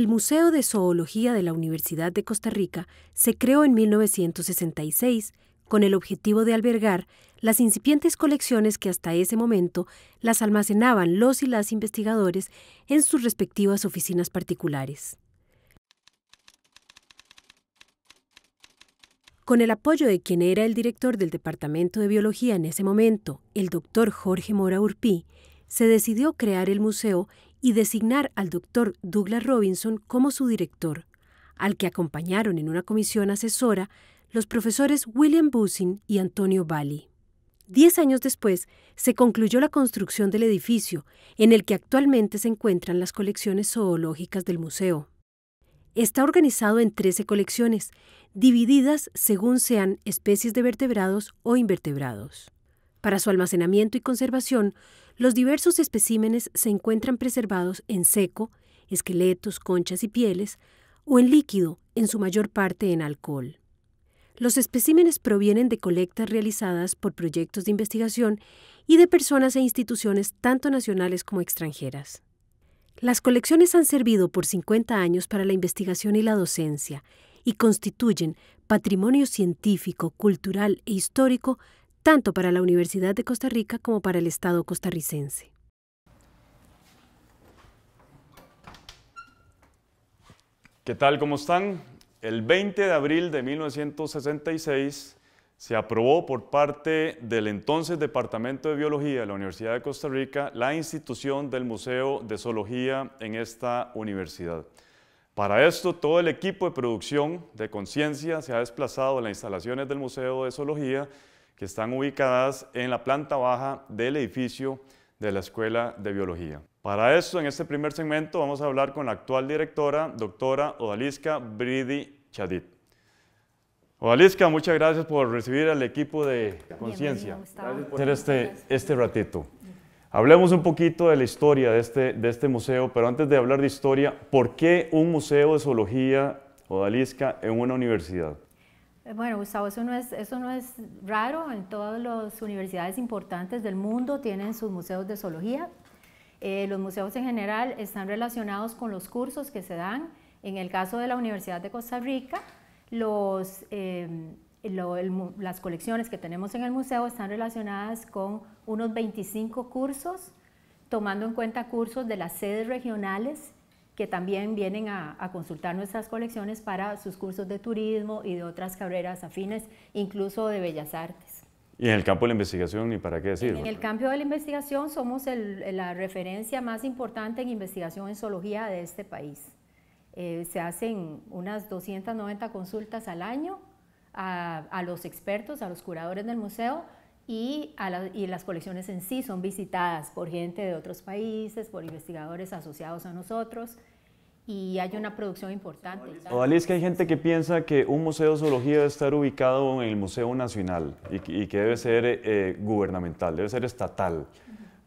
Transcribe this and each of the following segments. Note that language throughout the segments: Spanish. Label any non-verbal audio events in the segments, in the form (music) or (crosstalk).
El Museo de Zoología de la Universidad de Costa Rica se creó en 1966 con el objetivo de albergar las incipientes colecciones que hasta ese momento las almacenaban los y las investigadores en sus respectivas oficinas particulares. Con el apoyo de quien era el director del Departamento de Biología en ese momento, el doctor Jorge Mora Urpí, se decidió crear el museo y designar al doctor Douglas Robinson como su director, al que acompañaron en una comisión asesora los profesores William Busing y Antonio Bali. Diez años después, se concluyó la construcción del edificio, en el que actualmente se encuentran las colecciones zoológicas del museo. Está organizado en 13 colecciones, divididas según sean especies de vertebrados o invertebrados. Para su almacenamiento y conservación, los diversos especímenes se encuentran preservados en seco, esqueletos, conchas y pieles, o en líquido, en su mayor parte en alcohol. Los especímenes provienen de colectas realizadas por proyectos de investigación y de personas e instituciones tanto nacionales como extranjeras. Las colecciones han servido por 50 años para la investigación y la docencia y constituyen patrimonio científico, cultural e histórico tanto para la Universidad de Costa Rica como para el Estado costarricense. ¿Qué tal? ¿Cómo están? El 20 de abril de 1966 se aprobó por parte del entonces Departamento de Biología de la Universidad de Costa Rica la institución del Museo de Zoología en esta universidad. Para esto, todo el equipo de producción de conciencia se ha desplazado a las instalaciones del Museo de Zoología que están ubicadas en la planta baja del edificio de la Escuela de Biología. Para eso, en este primer segmento, vamos a hablar con la actual directora, doctora Odalisca Bridi Chadit. Odalisca, muchas gracias por recibir al equipo de Conciencia. Gracias por este, este ratito. Hablemos un poquito de la historia de este, de este museo, pero antes de hablar de historia, ¿por qué un museo de zoología Odalisca en una universidad? Eh, bueno, Gustavo, eso no, es, eso no es raro. En todas las universidades importantes del mundo tienen sus museos de zoología. Eh, los museos en general están relacionados con los cursos que se dan. En el caso de la Universidad de Costa Rica, em, las colecciones que tenemos en el museo están relacionadas con unos 25 cursos, tomando en cuenta cursos de las sedes regionales que también vienen a, consultar nuestras colecciones para sus cursos de turismo y de otras carreras afines, incluso de bellas artes. ¿Y en el campo de la investigación, y para qué decirlo? En el campo de la investigación somos la referencia más importante en investigación en zoología de este país. Eh, se hacen unas 290 consultas al año a, los expertos, a los curadores del museo y, a y, las colecciones en sí son visitadas por gente de otros países, por investigadores asociados a nosotros y hay una producción importante. O es que hay gente que piensa que un museo de zoología debe estar ubicado en el Museo Nacional y, que debe ser eh, gubernamental, debe ser estatal.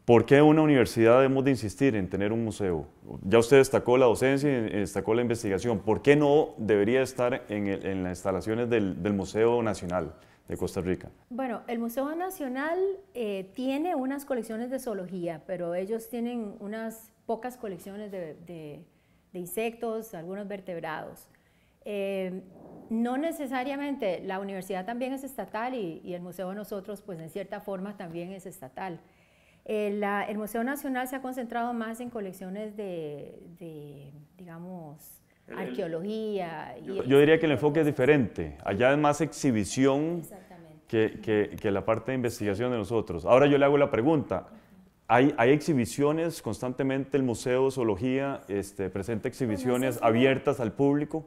¿Por qué una universidad debemos de insistir en tener un museo? Ya usted destacó la docencia y eh, destacó la investigación. ¿Por qué no debería estar en, las instalaciones del, Museo Nacional de Costa Rica? Bueno, el Museo Nacional eh, tiene unas colecciones de zoología, pero ellos tienen unas pocas colecciones de, de de insectos, algunos vertebrados. Eh, no necesariamente, la universidad también es estatal y, el museo de nosotros, pues en cierta forma también es estatal. Eh, el Museo Nacional se ha concentrado más en colecciones de, digamos, arqueología. yo, diría que el enfoque es diferente. Allá es más exhibición que, que, que, la parte de investigación de nosotros. Ahora yo le hago la pregunta hay, exhibiciones constantemente, el Museo de Zoología este, presenta exhibiciones abiertas al público.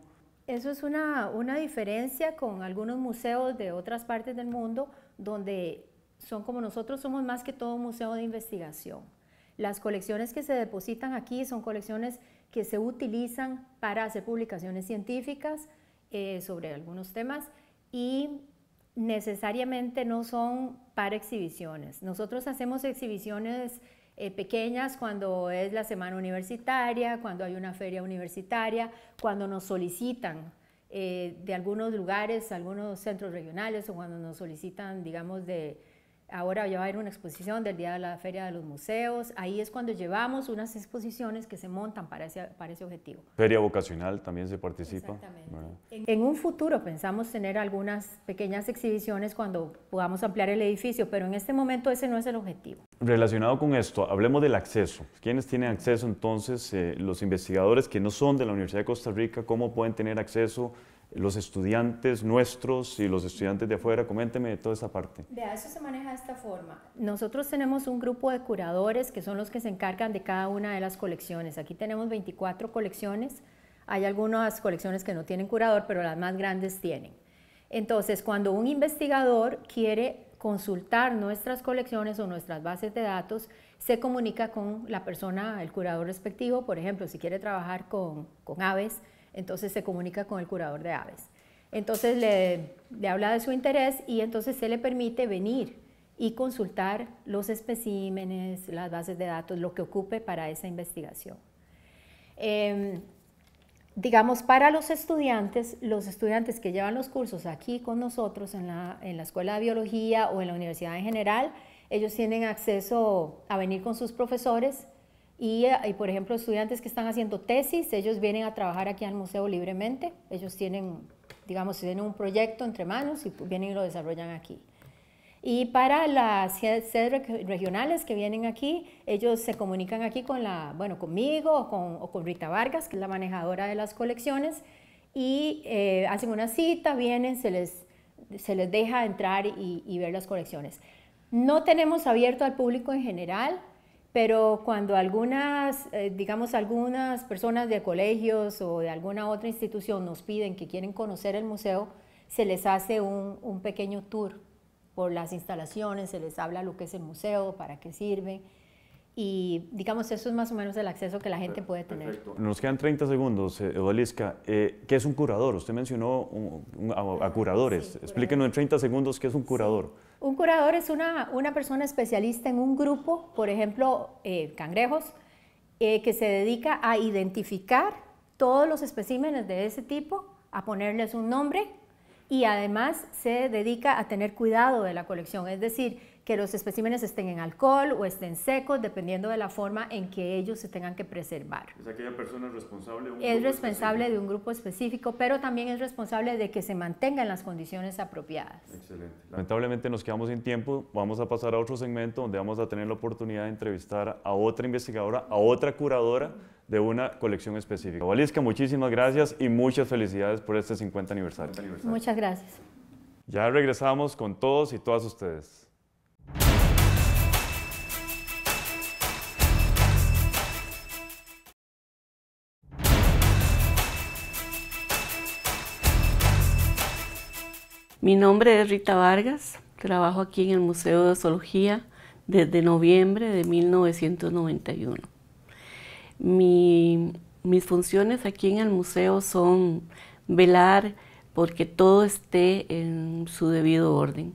Eso es una, una diferencia con algunos museos de otras partes del mundo, donde son como nosotros, somos más que todo un museo de investigación. Las colecciones que se depositan aquí son colecciones que se utilizan para hacer publicaciones científicas eh, sobre algunos temas y necesariamente no son para exhibiciones. Nosotros hacemos exhibiciones eh, pequeñas cuando es la semana universitaria, cuando hay una feria universitaria, cuando nos solicitan eh, de algunos lugares, algunos centros regionales o cuando nos solicitan, digamos, de, Ahora ya va a haber una exposición del Día de la Feria de los Museos. Ahí es cuando llevamos unas exposiciones que se montan para ese, para ese objetivo. Feria vocacional también se participa. Exactamente. En, un futuro pensamos tener algunas pequeñas exhibiciones cuando podamos ampliar el edificio, pero en este momento ese no es el objetivo. Relacionado con esto, hablemos del acceso. ¿Quiénes tienen acceso entonces? Eh, los investigadores que no son de la Universidad de Costa Rica, ¿cómo pueden tener acceso? los estudiantes nuestros y los estudiantes de afuera? Coménteme de toda esa parte. De eso se maneja de esta forma. Nosotros tenemos un grupo de curadores que son los que se encargan de cada una de las colecciones. Aquí tenemos 24 colecciones. Hay algunas colecciones que no tienen curador, pero las más grandes tienen. Entonces, cuando un investigador quiere consultar nuestras colecciones o nuestras bases de datos, se comunica con la persona, el curador respectivo, por ejemplo, si quiere trabajar con aves, entonces se comunica con el curador de aves. Entonces le, habla de su interés y entonces se le permite venir y consultar los especímenes, las bases de datos, lo que ocupe para esa investigación. Em, digamos, para los estudiantes, los estudiantes que llevan los cursos aquí con nosotros en la, en la Escuela de Biología o en la universidad en general, ellos tienen acceso a venir con sus profesores y, por ejemplo, estudiantes que están haciendo tesis, ellos vienen a trabajar aquí al museo libremente. Ellos tienen, digamos, tienen un proyecto entre manos y pues, vienen y lo desarrollan aquí. Y para las sedes regionales que vienen aquí, ellos se comunican aquí con la, bueno, conmigo o con, Rita Vargas, que es la manejadora de las colecciones, y eh, hacen una cita, vienen, se les, se les deja entrar y, y ver las colecciones. No tenemos abierto al público en general, pero cuando algunas, eh, digamos, algunas personas de colegios o de alguna otra institución nos piden que quieren conocer el museo, se les hace un, pequeño tour por las instalaciones, se les habla lo que es el museo, para qué sirve. Y digamos, eso es más o menos el acceso que la gente puede tener. Nos quedan 30 segundos, eh, Odalisca. Eh, ¿Qué es un curador? Usted mencionó a, curadores. Explíquenos en 30 segundos qué es un curador. Un curador es una, persona especialista en un grupo, por ejemplo, eh, cangrejos, eh, que se dedica a identificar todos los especímenes de ese tipo, a ponerles un nombre y además se dedica a tener cuidado de la colección, es decir, que los especímenes estén en alcohol o estén secos, dependiendo de la forma en que ellos se tengan que preservar. ¿Es aquella persona responsable? De un es responsable de un grupo específico, pero también es responsable de que se mantengan las condiciones apropiadas. Excelente. Lamentablemente nos quedamos sin tiempo, vamos a pasar a otro segmento donde vamos a tener la oportunidad de entrevistar a otra investigadora, a otra curadora de una colección específica. Valisca, muchísimas gracias y muchas felicidades por este 50 aniversario. Muchas gracias. Ya regresamos con todos y todas ustedes. Mi nombre es Rita Vargas, trabajo aquí en el Museo de Zoología desde noviembre de 1991. mis funciones aquí en el museo son velar porque todo esté en su debido orden.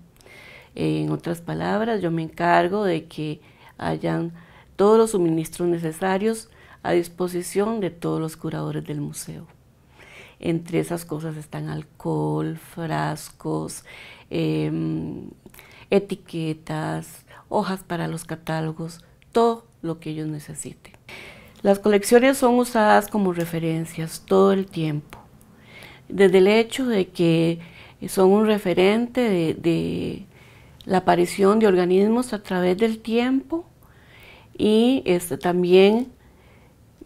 En otras palabras, yo me encargo de que hayan todos los suministros necesarios a disposición de todos los curadores del museo. Entre esas cosas están alcohol, frascos, em, etiquetas, hojas para los catálogos, todo lo que ellos necesiten. Las colecciones son usadas como referencias todo el tiempo. Desde el hecho de que son un referente de, la aparición de organismos a través del tiempo y este, también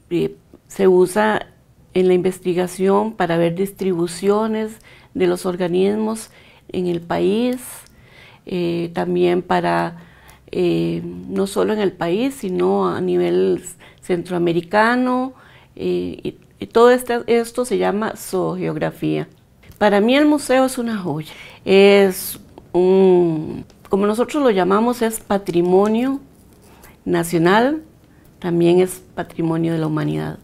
eh, se usa en la investigación para ver distribuciones de los organismos en el país, eh, también para eh, no solo en el país, sino a nivel centroamericano. Eh, y, todo este, esto se llama zoogeografía. Para mí el museo es una joya. Es un, como nosotros lo llamamos, es patrimonio nacional, también es patrimonio de la humanidad.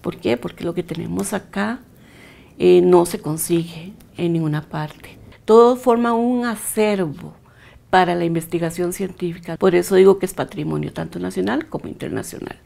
¿Por qué? Porque lo que tenemos acá eh, no se consigue en ninguna parte. Todo forma un acervo para la investigación científica. Por eso digo que es patrimonio tanto nacional como internacional.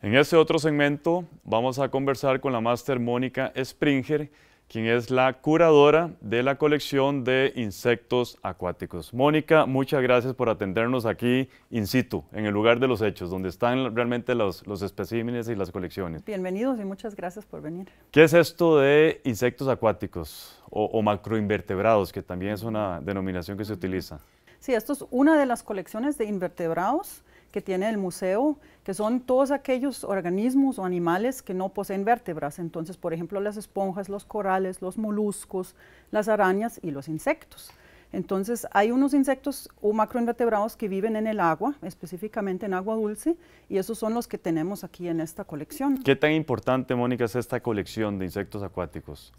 En este otro segmento vamos a conversar con la máster Mónica Springer, quien es la curadora de la colección de insectos acuáticos. Mónica, muchas gracias por atendernos aquí in situ, en el lugar de los hechos, donde están realmente los, los especímenes y las colecciones. Bienvenidos y muchas gracias por venir. ¿Qué es esto de insectos acuáticos o, o macroinvertebrados, que también es una denominación que se utiliza? Sí, esto es una de las colecciones de invertebrados que tiene el museo que son todos aquellos organismos o animales que no poseen vértebras. Entonces, por ejemplo, las esponjas, los corales, los moluscos, las arañas y los insectos. Entonces, hay unos insectos o macroinvertebrados que viven en el agua, específicamente en agua dulce, y esos son los que tenemos aquí en esta colección. ¿Qué tan importante, Mónica, es esta colección de insectos acuáticos?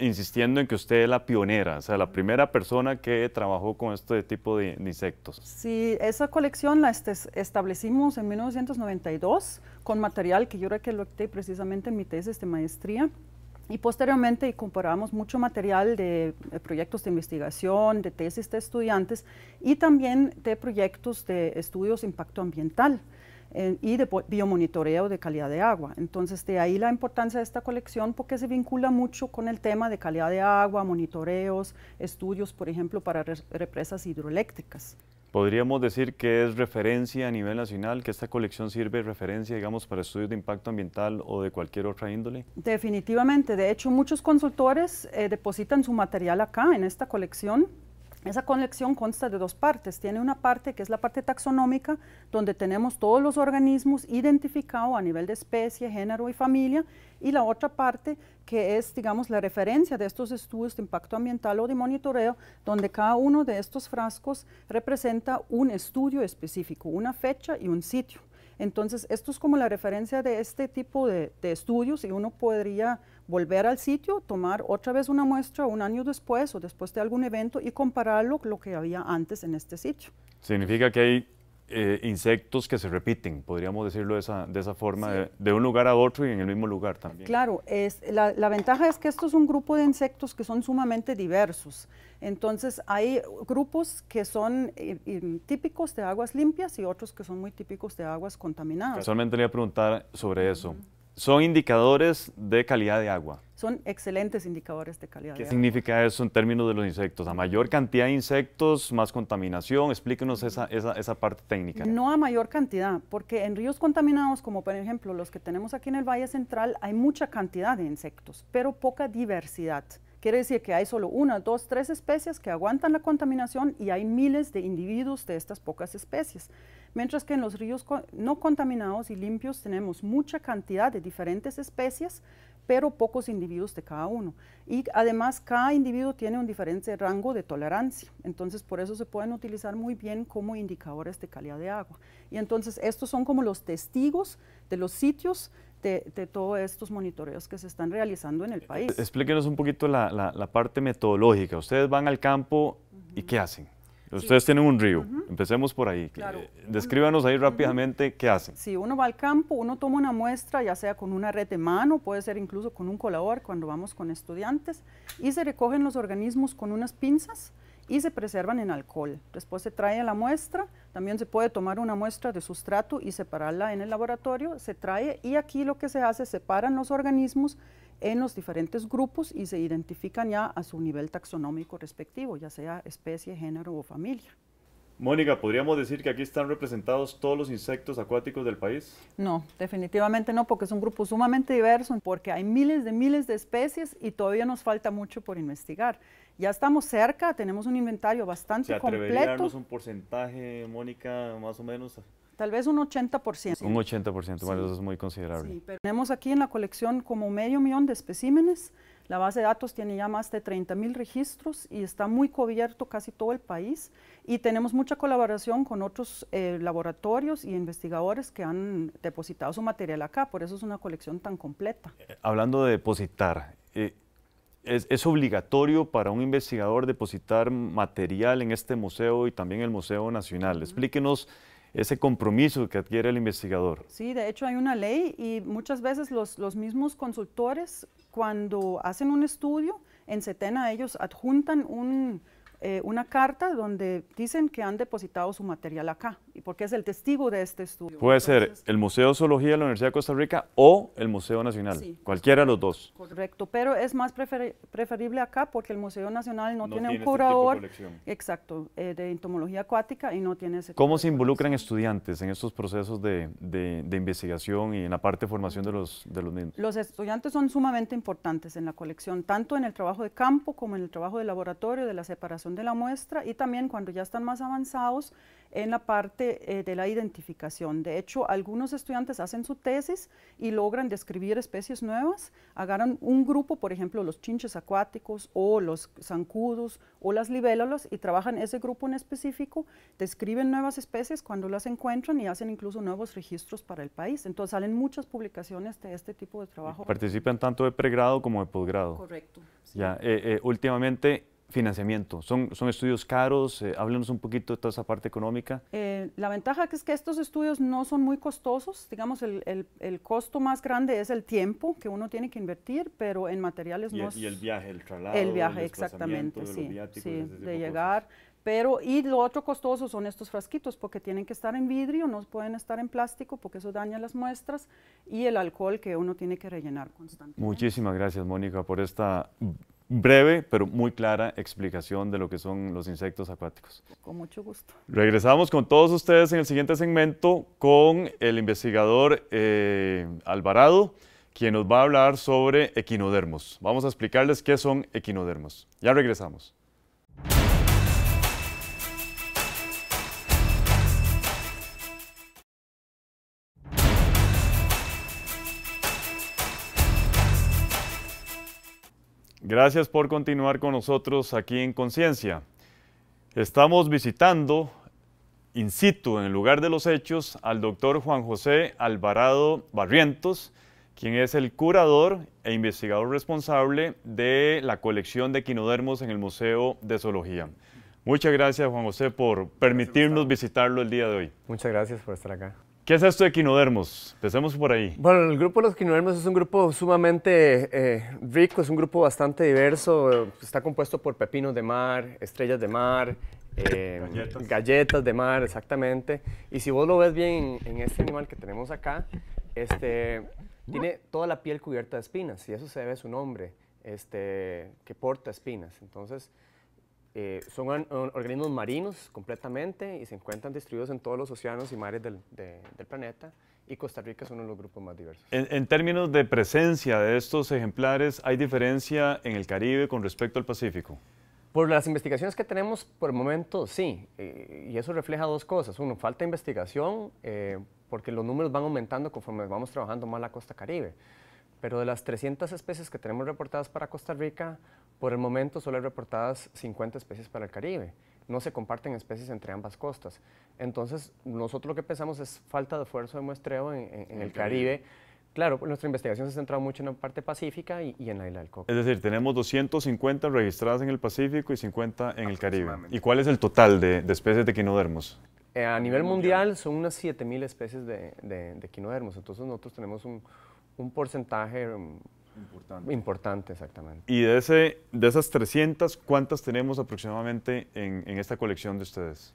insistiendo en que usted es la pionera, o sea, la primera persona que trabajó con este tipo de, insectos. Sí, esa colección la este, establecimos en 1992 con material que yo recolecté precisamente en mi tesis de maestría. Y posteriormente comparamos mucho material de, proyectos de investigación, de tesis de estudiantes y también de proyectos de estudios de impacto ambiental eh, y de biomonitoreo de calidad de agua. Entonces, de ahí la importancia de esta colección porque se vincula mucho con el tema de calidad de agua, monitoreos, estudios, por ejemplo, para represas hidroeléctricas. Podríamos decir que es referencia a nivel nacional, que esta colección sirve de referencia, digamos, para estudios de impacto ambiental o de cualquier otra índole. Definitivamente, de hecho muchos consultores eh, depositan su material acá, en esta colección, esa colección consta de dos partes. Tiene una parte que es la parte taxonómica, donde tenemos todos los organismos identificados a nivel de especie, género y familia, y la otra parte que es, digamos, la referencia de estos estudios de impacto ambiental o de monitoreo, donde cada uno de estos frascos representa un estudio específico, una fecha y un sitio. Entonces, esto es como la referencia de este tipo de estudios y uno podría volver al sitio, tomar otra vez una muestra un año después o después de algún evento y compararlo con lo que había antes en este sitio. Significa que hay eh, insectos que se repiten, podríamos decirlo de esa, de esa forma, de, un lugar a otro y en el mismo lugar también. Claro, es, la, ventaja es que esto es un grupo de insectos que son sumamente diversos. Entonces hay grupos que son eh, eh, típicos de aguas limpias y otros que son muy típicos de aguas contaminadas. Casualmente quería preguntar sobre eso. Son indicadores de calidad de agua. Son excelentes indicadores de calidad de agua. ¿Qué significa eso en términos de los insectos? A mayor cantidad de insectos, más contaminación. Explíquenos esa parte técnica. No a mayor cantidad, porque en ríos contaminados, como por ejemplo los que tenemos aquí en el Valle Central, hay mucha cantidad de insectos, pero poca diversidad. Quiere decir que hay solo una, dos, tres especies que aguantan la contaminación y hay miles de individuos de estas pocas especies. Mientras que en los ríos no contaminados y limpios tenemos mucha cantidad de diferentes especies, pero pocos individuos de cada uno. Y además cada individuo tiene un diferente rango de tolerancia, entonces por eso se pueden utilizar muy bien como indicadores de calidad de agua. Y entonces estos son como los testigos de los sitios de, todos estos monitoreos que se están realizando en el e-, país. Explíquenos un poquito la, parte metodológica. Ustedes van al campo y ¿qué hacen? Ustedes tienen un río, empecemos por ahí. Claro. Descríbanos ahí rápidamente qué hacen. Si uno va al campo, uno toma una muestra, ya sea con una red de mano, puede ser incluso con un colador cuando vamos con estudiantes, y se recogen los organismos con unas pinzas y se preservan en alcohol. Después se trae la muestra, también se puede tomar una muestra de sustrato y separarla en el laboratorio, se trae y aquí lo que se hace, separan los organismos en los diferentes grupos y se identifican ya a su nivel taxonómico respectivo, ya sea especie, género o familia. Mónica, ¿podríamos decir que aquí están representados todos los insectos acuáticos del país? No, definitivamente no, porque es un grupo sumamente diverso, porque hay miles de miles de especies y todavía nos falta mucho por investigar ya estamos cerca, tenemos un inventario bastante completo. A darnos un porcentaje, Mónica, más o menos? Tal vez un 80%. Un 80%, bueno, eso es muy considerable. Sí, pero tenemos aquí en la colección como medio millón de especímenes. La base de datos tiene ya más de 30 mil registros y está muy cubierto casi todo el país. Y tenemos mucha colaboración con otros eh, laboratorios y investigadores que han depositado su material acá, por eso es una colección tan completa. Eh, hablando de depositar, eh, es, obligatorio para un investigador depositar material en este museo y también el Museo Nacional. Explíquenos ese compromiso que adquiere el investigador. Sí, de hecho hay una ley y muchas veces los, mismos consultores cuando hacen un estudio en CETENA ellos adjuntan eh, una carta donde dicen que han depositado su material acá porque es el testigo de este estudio. Puede ser el Museo de Zoología de la Universidad de Costa Rica o el Museo Nacional, cualquiera de los dos. Correcto, pero es más preferible acá porque el Museo Nacional no, tiene, un este curador exacto, eh, de entomología acuática y no tiene ese ¿Cómo se involucran estudiantes en estos procesos de, investigación y en la parte de formación de los, de los niños Los estudiantes son sumamente importantes en la colección, tanto en el trabajo de campo como en el trabajo de laboratorio, de la separación de la muestra y también cuando ya están más avanzados en la parte eh, de la identificación. De hecho, algunos estudiantes hacen su tesis y logran describir especies nuevas, agarran un grupo, por ejemplo, los chinches acuáticos o los zancudos o las libélulas y trabajan ese grupo en específico, describen nuevas especies cuando las encuentran y hacen incluso nuevos registros para el país. Entonces salen muchas publicaciones de este tipo de trabajo. Participan tanto de pregrado como de posgrado. Correcto. Ya, eh, eh, últimamente financiamiento? ¿Son, son estudios caros? Eh, háblenos un poquito de toda esa parte económica. Eh, la ventaja que es que estos estudios no son muy costosos. Digamos, el, costo más grande es el tiempo que uno tiene que invertir, pero en materiales no... y el viaje, el traslado. El viaje, exactamente, de sí. sí de llegar. Pero, y lo otro costoso son estos frasquitos, porque tienen que estar en vidrio, no pueden estar en plástico, porque eso daña las muestras, y el alcohol que uno tiene que rellenar constantemente. Muchísimas gracias, Mónica, por esta breve pero muy clara explicación de lo que son los insectos acuáticos. Con mucho gusto. Regresamos con todos ustedes en el siguiente segmento con el investigador eh, Alvarado, quien nos va a hablar sobre equinodermos. Vamos a explicarles qué son equinodermos. Ya regresamos. Gracias por continuar con nosotros aquí en Conciencia. Estamos visitando in situ, en el lugar de los hechos, al doctor Juan José Alvarado Barrientos, quien es el curador e investigador responsable de la colección de quinodermos en el Museo de Zoología. Muchas gracias, Juan José, por permitirnos visitarlo el día de hoy. Muchas gracias por estar acá. ¿Qué es esto de Quinodermos? Empecemos por ahí. Bueno, el grupo de los Quinodermos es un grupo sumamente eh, rico, es un grupo bastante diverso. Está compuesto por pepinos de mar, estrellas de mar, eh, galletas. de mar, exactamente. Y si vos lo ves bien en este animal que tenemos acá, este, tiene toda la piel cubierta de espinas y eso se debe a su nombre, este, que porta espinas. Entonces, eh, son organismos marinos completamente y se encuentran distribuidos en todos los océanos y mares del, planeta y Costa Rica es uno de los grupos más diversos. En, términos de presencia de estos ejemplares, ¿hay diferencia en el Caribe con respecto al Pacífico? Por las investigaciones que tenemos por el momento, sí, eh, y eso refleja dos cosas. Uno, falta investigación, eh, porque los números van aumentando conforme vamos trabajando más la costa Caribe pero de las 300 especies que tenemos reportadas para Costa Rica, por el momento solo hay reportadas 50 especies para el Caribe. No se comparten especies entre ambas costas. Entonces, nosotros lo que pensamos es falta de esfuerzo de muestreo en, el, Caribe. Claro, pues, nuestra investigación se ha centrado mucho en la parte pacífica y, en la isla del Coco. Es decir, tenemos 250 registradas en el Pacífico y 50 en el Caribe. ¿Y cuál es el total de, especies de quinodermos? Eh, a nivel mundial son unas 7.000 especies de, de quinodermos. Entonces nosotros tenemos un, un porcentaje mm, importante. importante exactamente. Y de, ese, de esas 300, ¿cuántas tenemos aproximadamente en, esta colección de ustedes?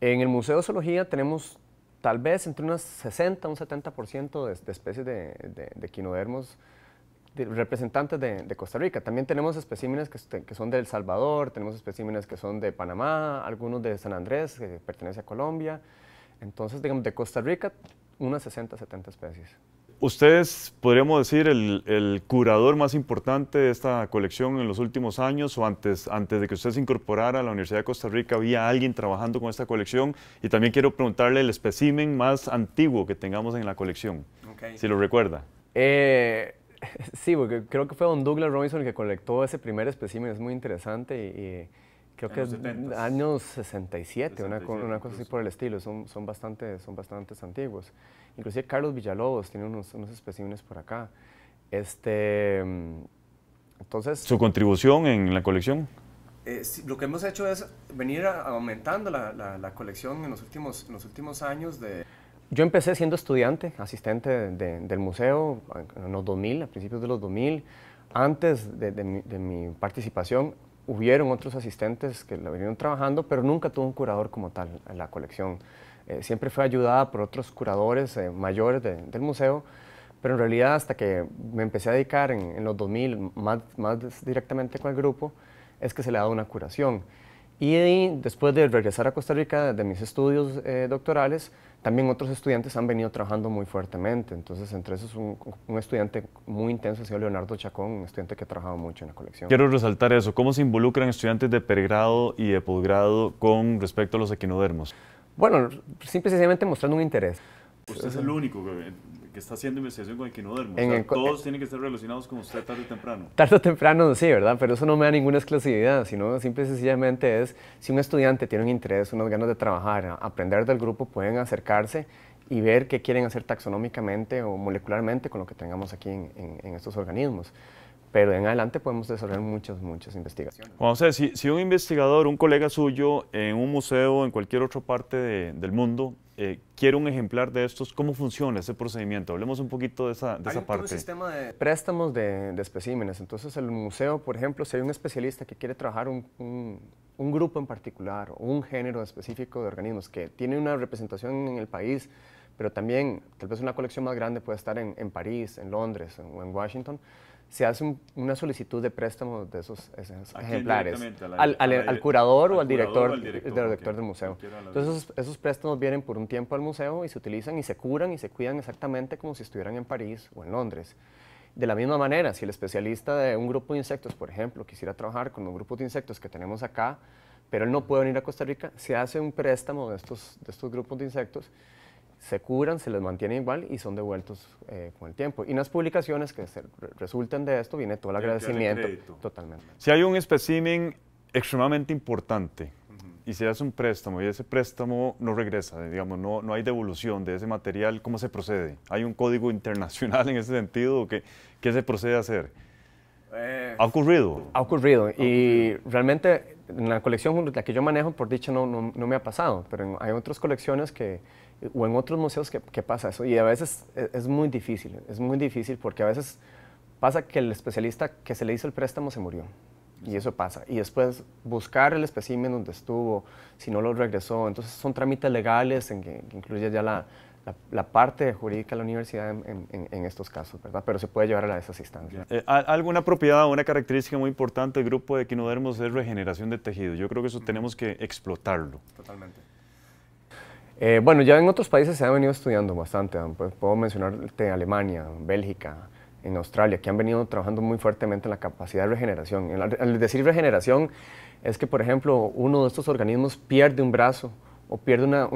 En el Museo de Zoología tenemos tal vez entre unas 60, un 70% de, de especies de, de, quinodermos representantes de, Costa Rica. También tenemos especímenes que, este, que, son de El Salvador, tenemos especímenes que son de Panamá, algunos de San Andrés, que pertenece a Colombia. Entonces, digamos, de Costa Rica, unas 60, 70 especies usted es, podríamos decir, el, curador más importante de esta colección en los últimos años o antes, antes de que usted se incorporara a la Universidad de Costa Rica, había alguien trabajando con esta colección. Y también quiero preguntarle el espécimen más antiguo que tengamos en la colección, si lo recuerda. Eh, (laughs) sí, porque creo que fue don Douglas Robinson el que colectó ese primer especímen, es muy interesante y creo que los años 67, una, una, cosa así pues. por el estilo, son, son, bastante, son bastantes antiguos. Inclusive Carlos Villalobos tiene unos, unos especímenes por acá. Este, entonces... ¿Su contribución en la colección? Eh, lo que hemos hecho es venir aumentando la, la, colección en los, últimos, los últimos años de... Yo empecé siendo estudiante, asistente del museo en los 2000, a principios de los 2000. Antes de, mi, mi participación hubieron otros asistentes que la vinieron trabajando, pero nunca tuvo un curador como tal en la colección. Eh, siempre fue ayudada por otros curadores eh, mayores del museo, pero en realidad hasta que me empecé a dedicar en, los 2000 más, más directamente con el grupo, es que se le ha dado una curación. Y después de regresar a Costa Rica de mis estudios eh, doctorales, también otros estudiantes han venido trabajando muy fuertemente. Entonces, entre esos, un, un estudiante muy intenso ha sido Leonardo Chacón, un estudiante que ha trabajado mucho en la colección. Quiero resaltar eso. ¿Cómo se involucran estudiantes de pregrado y de posgrado con respecto a los equinodermos? Bueno, simplemente mostrando un interés. Usted es el único que que está haciendo investigación con equinodermos. no duerme. todos tienen que estar relacionados con usted tarde o temprano. Tarde o temprano, sí, ¿verdad? Pero eso no me da ninguna exclusividad, sino simple sencillamente es, si un estudiante tiene un interés, unas ganas de trabajar, aprender del grupo, pueden acercarse y ver qué quieren hacer taxonómicamente o molecularmente con lo que tengamos aquí en, estos organismos pero en adelante podemos desarrollar muchas, muchas investigaciones. Vamos a si, un investigador, un colega suyo, en un museo, en cualquier otra parte del mundo, eh, quiero un ejemplar de estos, ¿cómo funciona ese procedimiento? Hablemos un poquito de esa, de ¿Hay parte. un sistema de préstamos de, especímenes. Entonces, el museo, por ejemplo, si hay un especialista que quiere trabajar un, grupo en particular o un género específico de organismos que tiene una representación en el país, pero también tal vez una colección más grande puede estar en París, en Londres o en Washington, se hace una solicitud de préstamo de esos, ejemplares al, curador o al director, del, director del museo. Entonces esos, esos, préstamos vienen por un tiempo al museo y se utilizan y se curan y se cuidan exactamente como si estuvieran en París o en Londres. De la misma manera, si el especialista de un grupo de insectos, por ejemplo, quisiera trabajar con un grupo de insectos que tenemos acá, pero él no puede venir a Costa Rica, se hace un préstamo de estos, de estos grupos de insectos se curan, se les mantiene igual y son devueltos eh, con el tiempo. Y en las publicaciones que resulten de esto viene todo el agradecimiento. totalmente. Si hay un espécimen extremadamente importante y se hace un préstamo y ese préstamo no regresa, digamos, no, no hay devolución de ese material, ¿cómo se procede? ¿Hay un código internacional en ese sentido? ¿Qué, qué se procede a hacer? Eh. ha ocurrido. Ha ocurrido. Y realmente en la colección la que yo manejo, por dicho, no, no, me ha pasado, pero hay otras colecciones que o en otros museos que, pasa eso. Y a veces e, es, muy difícil, es muy difícil porque a veces pasa que el especialista que se le hizo el préstamo se murió. Y eso pasa. Y después buscar el espécimen donde estuvo, si no lo regresó. Entonces son trámites legales en que, incluye ya la, la, parte jurídica de la universidad en, estos casos, ¿verdad? Pero se puede llevar a esas instancias. Eh, alguna propiedad, o una característica muy importante del grupo de equinodermos es regeneración de tejido. Yo creo que eso tenemos que explotarlo. Totalmente. Eh, bueno, ya en otros países se ha venido estudiando bastante, pues, puedo mencionarte Alemania, Bélgica, en Australia, que han venido trabajando muy fuertemente en la capacidad de regeneración. Al decir regeneración es que, por ejemplo, uno de estos organismos pierde un brazo o pierde una,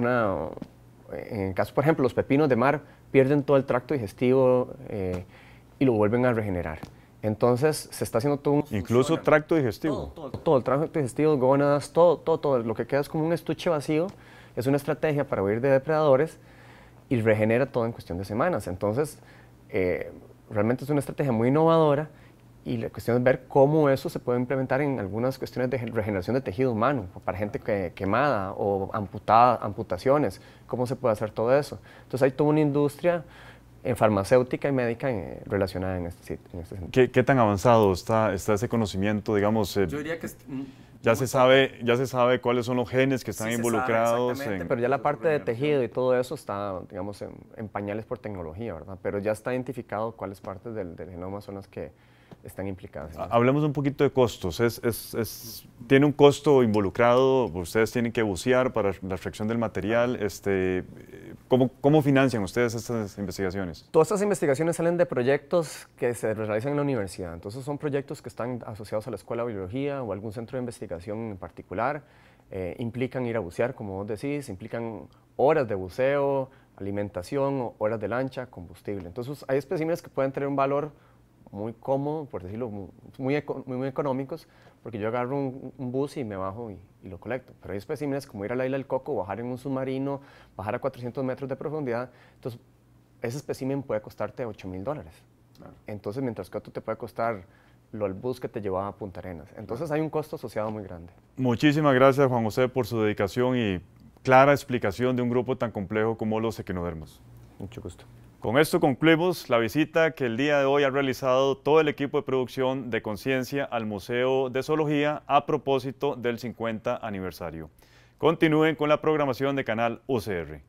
eh, en el caso, por ejemplo, los pepinos de mar pierden todo el tracto digestivo eh, y lo vuelven a regenerar. Entonces se está haciendo todo un... Incluso tracto digestivo. Todo, todo, el tracto digestivo, gónadas, todo, todo, todo. Lo que queda es como un estuche vacío es una estrategia para huir de depredadores y regenera todo en cuestión de semanas. Entonces, eh, realmente es una estrategia muy innovadora y la cuestión es ver cómo eso se puede implementar en algunas cuestiones de regeneración de tejido humano, para gente quemada o amputada, amputaciones, cómo se puede hacer todo eso. Entonces hay toda una industria en eh, farmacéutica y médica eh, relacionada en este, en este sentido. ¿Qué, tan avanzado está, está ese conocimiento, digamos? Yo diría que mm, ya se, sabe, ya se sabe cuáles son los genes que están involucrados. pero ya la parte de tejido y todo eso está, digamos, en, pañales por tecnología, ¿verdad? Pero ya está identificado cuáles partes del, genoma son las que están implicadas. Hablemos un poquito de costos. es, tiene un costo involucrado, ustedes tienen que bucear para la extracción del material. Este, ¿Cómo, financian ustedes estas investigaciones? Todas estas investigaciones salen de proyectos que se realizan en la universidad. Entonces son proyectos que están asociados a la Escuela de Biología o algún centro de investigación en particular. Eh, implican ir a bucear, como vos decís, implican horas de buceo, alimentación, horas de lancha, combustible. Entonces hay especímenes que pueden tener un valor muy cómodo, por decirlo, muy, muy, muy económicos, porque yo agarro un, bus y me bajo y, lo colecto. Pero hay especímenes como ir a la isla del Coco, bajar en un submarino, bajar a 400 metros de profundidad. Entonces, ese espécimen puede costarte 8 mil dólares. Entonces, mientras que otro te puede costar lo al bus que te llevaba a Punta Arenas. Entonces hay un costo asociado muy grande. Muchísimas gracias Juan José por su dedicación y clara explicación de un grupo tan complejo como los equinodermos. Mucho gusto. Con esto concluimos la visita que el día de hoy ha realizado todo el equipo de producción de Conciencia al Museo de Zoología a propósito del 50 aniversario. Continúen con la programación de Canal UCR.